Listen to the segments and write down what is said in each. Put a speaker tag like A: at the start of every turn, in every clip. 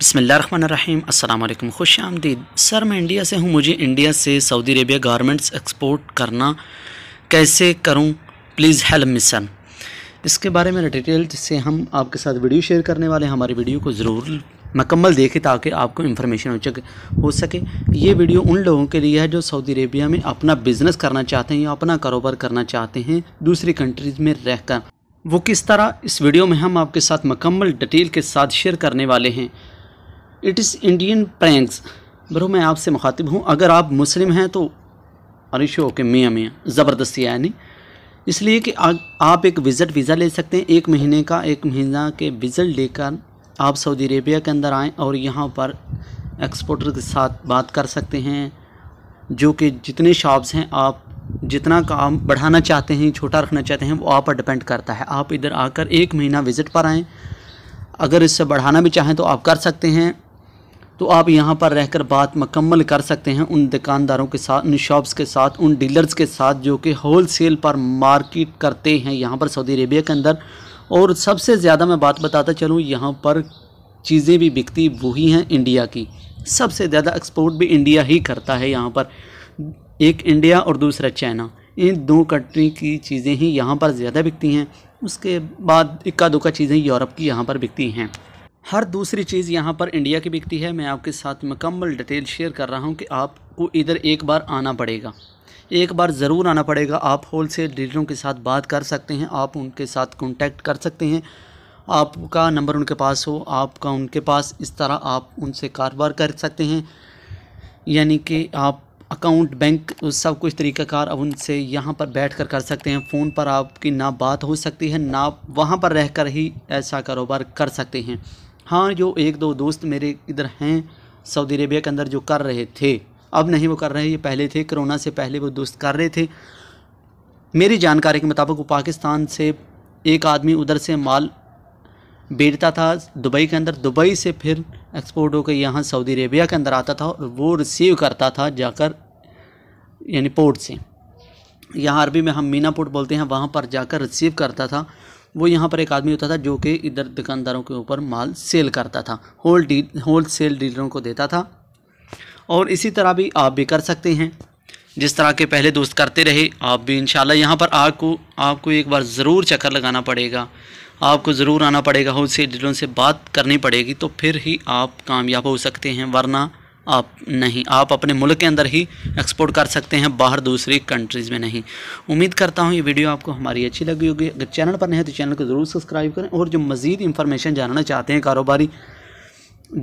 A: बसमिल अल्लाम खुश आमदीद सर मैं इंडिया से हूँ मुझे इंडिया से सऊदी अरेबिया गारमेंट्स एक्सपोर्ट करना कैसे करूँ प्लीज़ हेल्प सर इसके बारे में डिटेल से हम आपके साथ वीडियो शेयर करने वाले हैं हमारी वीडियो को ज़रूर मकम्मल देखें ताकि आपको इन्फॉर्मेशन हो सके हो सके ये वीडियो उन लोगों के लिए है जो सऊदी अरेबिया में अपना बिज़नेस करना चाहते हैं या अपना कारोबार करना चाहते हैं दूसरी कंट्रीज़ में रहकर वो किस तरह इस वीडियो में हम आपके साथ मकम्मल डिटेल के साथ शेयर करने वाले हैं it is Indian pranks bro मैं आपसे मुखातिब हूँ अगर आप मुस्लिम हैं तो अरे शो के मियाँ मियाँ ज़बरदस्ती आया नहीं इसलिए कि आ, आप एक विज़िट वीज़ा ले सकते हैं एक महीने का एक महीना के विज़िट लेकर आप सऊदी अरेबिया के अंदर आएँ और यहाँ पर एक्सपोर्टर के साथ बात कर सकते हैं जो कि जितने शॉप्स हैं आप जितना काम बढ़ाना चाहते हैं छोटा रखना चाहते हैं वो आप पर डिपेंड करता है आप इधर आकर एक महीना विज़िट पर आएँ अगर इससे बढ़ाना भी चाहें तो आप कर सकते हैं तो आप यहाँ पर रहकर बात मकम्मल कर सकते हैं उन दुकानदारों के साथ उन शॉप्स के साथ उन डीलर्स के साथ जो कि होल सेल पर मार्केट करते हैं यहाँ पर सऊदी अरेबिया के अंदर और सबसे ज़्यादा मैं बात बताता चलूँ यहाँ पर चीज़ें भी बिकती वही हैं इंडिया की सबसे ज़्यादा एक्सपोर्ट भी इंडिया ही करता है यहाँ पर एक इंडिया और दूसरा चाइना इन दो कंट्री की चीज़ें ही यहाँ पर ज़्यादा बिकती हैं उसके बाद इक्का दुक्का चीज़ें यूरोप की यहाँ पर बिकती हैं हर दूसरी चीज़ यहाँ पर इंडिया की बिकती है मैं आपके साथ मुकम्मल डिटेल शेयर कर रहा हूँ कि आपको इधर एक बार आना पड़ेगा एक बार ज़रूर आना पड़ेगा आप होल सेल डीलरों के साथ बात कर सकते हैं आप उनके साथ कॉन्टैक्ट कर सकते हैं आपका नंबर उनके पास हो आपका उनके पास इस तरह आप उनसे कारोबार कर सकते हैं यानी कि आप अकाउंट बैंक सब कुछ तरीक़ाकार अब उनसे यहाँ पर बैठ कर कर सकते हैं फ़ोन पर आपकी ना बात हो सकती है ना वहाँ पर रह कर ही ऐसा कारोबार कर सकते हैं हाँ जो एक दो दोस्त मेरे इधर हैं सऊदी अरेबिया के अंदर जो कर रहे थे अब नहीं वो कर रहे हैं ये पहले थे कोरोना से पहले वो दोस्त कर रहे थे मेरी जानकारी के मुताबिक वो पाकिस्तान से एक आदमी उधर से माल बेचता था दुबई के अंदर दुबई से फिर एक्सपोर्ट होकर यहाँ सऊदी अरेबिया के अंदर आता था और वो रिसीव करता था जाकर यानी पोर्ट से यहाँ अरबी में हम मीना पोर्ट बोलते हैं वहाँ पर जाकर रिसीव करता था वो यहाँ पर एक आदमी होता था जो कि इधर दुकानदारों के ऊपर माल सेल करता था होल डील होल सेल डीलरों को देता था और इसी तरह भी आप भी कर सकते हैं जिस तरह के पहले दोस्त करते रहे आप भी इन यहाँ पर आपको आपको एक बार ज़रूर चक्कर लगाना पड़ेगा आपको ज़रूर आना पड़ेगा होल सेल डीलरों से बात करनी पड़ेगी तो फिर ही आप कामयाब हो सकते हैं वरना आप नहीं आप अपने मुल्क के अंदर ही एक्सपोर्ट कर सकते हैं बाहर दूसरी कंट्रीज़ में नहीं उम्मीद करता हूँ ये वीडियो आपको हमारी अच्छी लगी होगी अगर चैनल पर नहीं है तो चैनल को ज़रूर सब्सक्राइब करें और जो मज़ीद इंफॉर्मेशन जानना चाहते हैं कारोबारी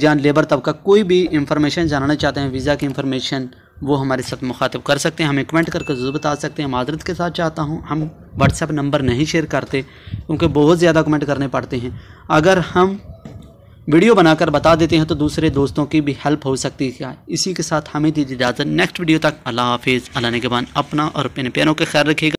A: या लेबर तबका कोई भी इंफॉर्मेशन जानना चाहते हैं वीज़ा की इंफॉर्मेशन वो हमारे साथ मुखातब कर सकते हैं हमें कमेंट करके जरूर बता सकते हैं मादरत के साथ चाहता हूँ हम व्हाट्सएप नंबर नहीं शेयर करते क्योंकि बहुत ज़्यादा कमेंट करने पड़ते हैं अगर हम वीडियो बनाकर बता देते हैं तो दूसरे दोस्तों की भी हेल्प हो सकती है इसी के साथ हमें दीजिए इजाज़त नेक्स्ट वीडियो तक अल्लाह हाफिज़ अल्लाह ने के अपना और अपने प्यारों के ख्याल रखिएगा